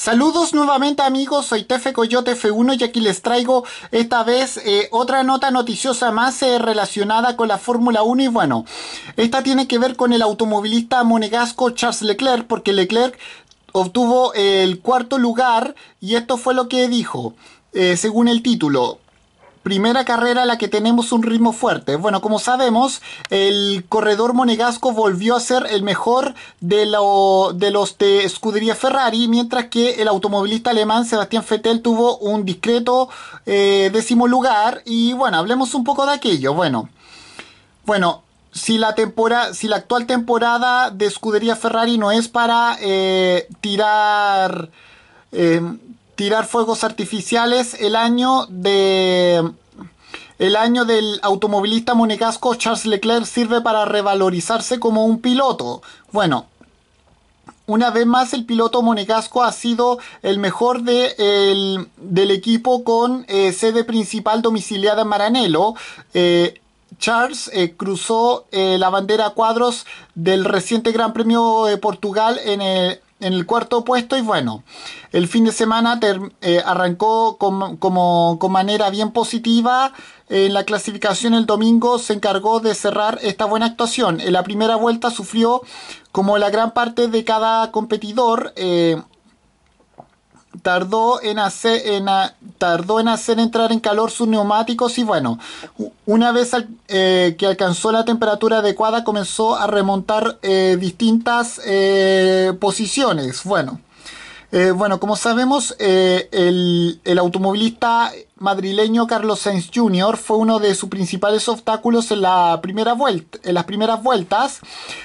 Saludos nuevamente amigos, soy Tefe Coyote F1 y aquí les traigo esta vez eh, otra nota noticiosa más eh, relacionada con la Fórmula 1 y bueno, esta tiene que ver con el automovilista monegasco Charles Leclerc porque Leclerc obtuvo el cuarto lugar y esto fue lo que dijo eh, según el título. Primera carrera a la que tenemos un ritmo fuerte. Bueno, como sabemos, el corredor monegasco volvió a ser el mejor de, los de escudería Ferrari, mientras que el automovilista alemán Sebastián Vettel tuvo un discreto eh, décimo lugar. Y bueno, hablemos un poco de aquello. Bueno, bueno, si la, temporada, si la actual temporada de escudería Ferrari no es para eh, tirar... Eh, tirar fuegos artificiales el año de el año del automovilista monegasco Charles Leclerc sirve para revalorizarse como un piloto. Bueno, una vez más el piloto monegasco ha sido el mejor de del equipo con eh, sede principal domiciliada en Maranello. Eh, Charles eh, cruzó la bandera cuadros del reciente Gran Premio de Portugal en el, en el cuarto puesto y bueno, el fin de semana eh, arrancó con, como, con manera bien positiva. En la clasificación el domingo se encargó de cerrar esta buena actuación. En la primera vuelta sufrió, como la gran parte de cada competidor, eh, tardó en hacer tardó en hacer entrar en calor sus neumáticos y bueno una vez eh, que alcanzó la temperatura adecuada comenzó a remontar eh, distintas eh, posiciones bueno eh, bueno, como sabemos, eh, el, automovilista madrileño Carlos Sainz Jr. fue uno de sus principales obstáculos en, la primera vuelta, en las primeras vueltas.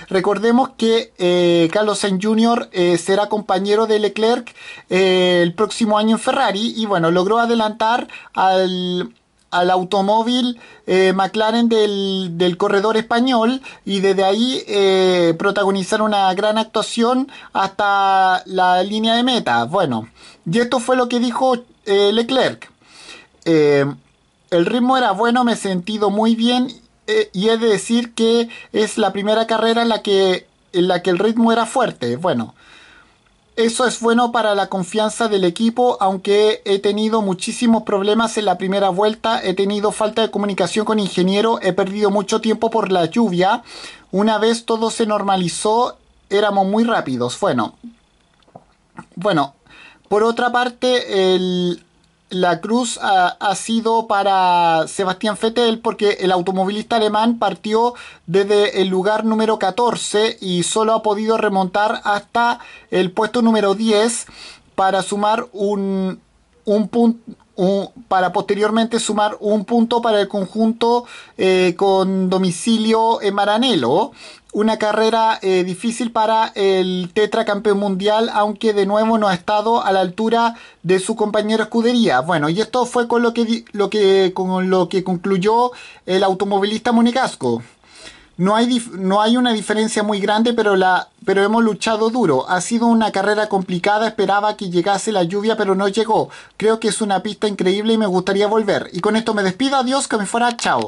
Recordemos que eh, Carlos Sainz Jr. será compañero de Leclerc el próximo año en Ferrari y bueno, logró adelantar al al automóvil eh, McLaren del, corredor español y desde ahí eh, protagonizar una gran actuación hasta la línea de meta. Bueno, y esto fue lo que dijo eh, Leclerc. el ritmo era bueno, me he sentido muy bien y he de decir que es la primera carrera en la que, en la que el ritmo era fuerte. Bueno, eso es bueno para la confianza del equipo, aunque he tenido muchísimos problemas en la primera vuelta, he tenido falta de comunicación con ingeniero, he perdido mucho tiempo por la lluvia. Una vez todo se normalizó, éramos muy rápidos. Bueno, bueno, por otra parte, el la cruz ah, ha, sido para Sebastián Fettel porque el automovilista alemán partió desde el lugar número 14 y solo ha podido remontar hasta el puesto número 10 para sumar un, un, para posteriormente sumar un punto para el conjunto eh, con domicilio en Maranelo. Una carrera eh, difícil para el tetracampeón mundial, aunque de nuevo no ha estado a la altura de su compañero escudería. Bueno, y esto fue con lo que, lo que, con lo que concluyó el automovilista Monegasco no hay, no hay una diferencia muy grande, pero, la, pero hemos luchado duro. Ha sido una carrera complicada, esperaba que llegase la lluvia, pero no llegó. Creo que es una pista increíble y me gustaría volver. Y con esto me despido, adiós, que me fuera, chao.